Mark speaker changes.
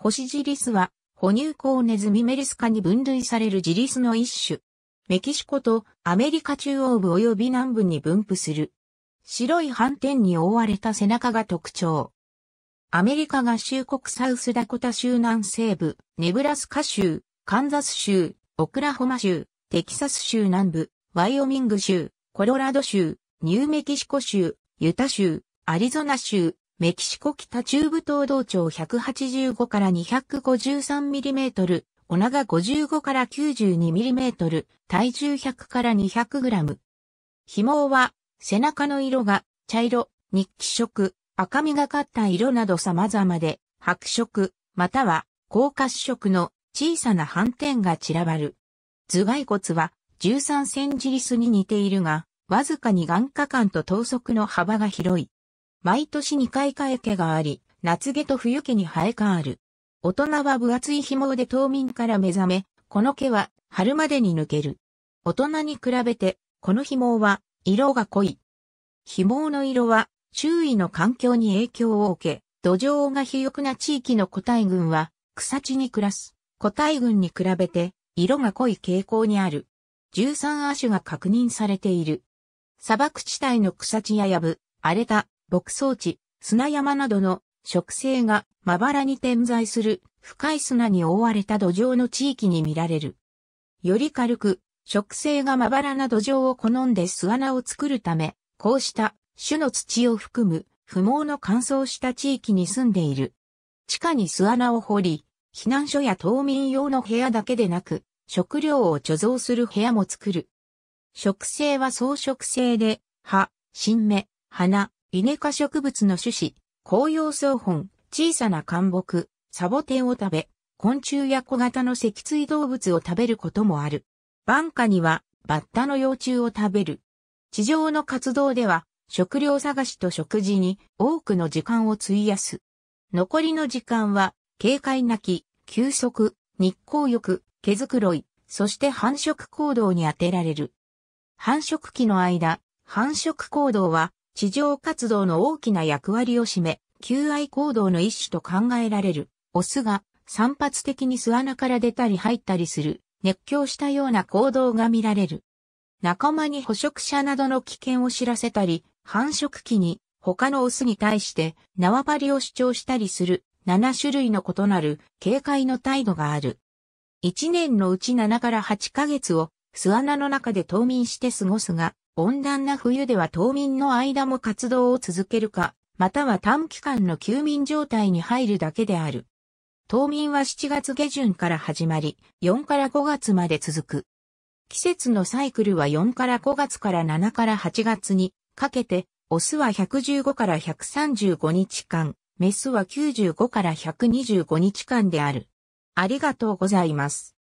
Speaker 1: 星ジリスは、哺乳口ネズミメリス科に分類されるジリスの一種。メキシコとアメリカ中央部及び南部に分布する。白い斑点に覆われた背中が特徴。アメリカ合衆国サウスダコタ州南西部、ネブラスカ州、カンザス州、オクラホマ州、テキサス州南部、ワイオミング州、コロラド州、ニューメキシコ州、ユタ州、アリゾナ州、メキシコ北中部東道長185から253ミリメートル、お長55から92ミリメートル、体重100から200グラム。紐は、背中の色が茶色、日記色、赤みがかった色など様々で、白色、または高褐色の小さな斑点が散らばる。頭蓋骨は13センチリスに似ているが、わずかに眼下間と等速の幅が広い。毎年2回替毛があり、夏毛と冬毛に生え変わる。大人は分厚い紐で冬眠から目覚め、この毛は春までに抜ける。大人に比べて、この紐は色が濃い。紐の色は周囲の環境に影響を受け、土壌が肥沃な地域の個体群は草地に暮らす。個体群に比べて色が濃い傾向にある。13亜種が確認されている。砂漠地帯の草地や藪、荒れた牧草地、砂山などの植生がまばらに点在する深い砂に覆われた土壌の地域に見られる。より軽く、植生がまばらな土壌を好んで巣穴を作るため、こうした種の土を含む不毛の乾燥した地域に住んでいる。地下に巣穴を掘り、避難所や冬眠用の部屋だけでなく、食料を貯蔵する部屋も作る。植生は草食性で、葉、新芽、花、イネ科植物の種子、紅葉草本、小さな干木、サボテンを食べ、昆虫や小型の脊椎動物を食べることもある。ンカにはバッタの幼虫を食べる。地上の活動では食料探しと食事に多くの時間を費やす。残りの時間は警戒なき、休息、日光浴、毛づくろい、そして繁殖行動に充てられる。繁殖期の間、繁殖行動は地上活動の大きな役割を占め、求愛行動の一種と考えられる、オスが散発的に巣穴から出たり入ったりする、熱狂したような行動が見られる。仲間に捕食者などの危険を知らせたり、繁殖期に他のオスに対して縄張りを主張したりする7種類の異なる警戒の態度がある。1年のうち7から8ヶ月を巣穴の中で冬眠して過ごすが、温暖な冬では冬眠の間も活動を続けるか、または短期間の休眠状態に入るだけである。冬眠は7月下旬から始まり、4から5月まで続く。季節のサイクルは4から5月から7から8月にかけて、オスは115から135日間、メスは95から125日間である。ありがとうございます。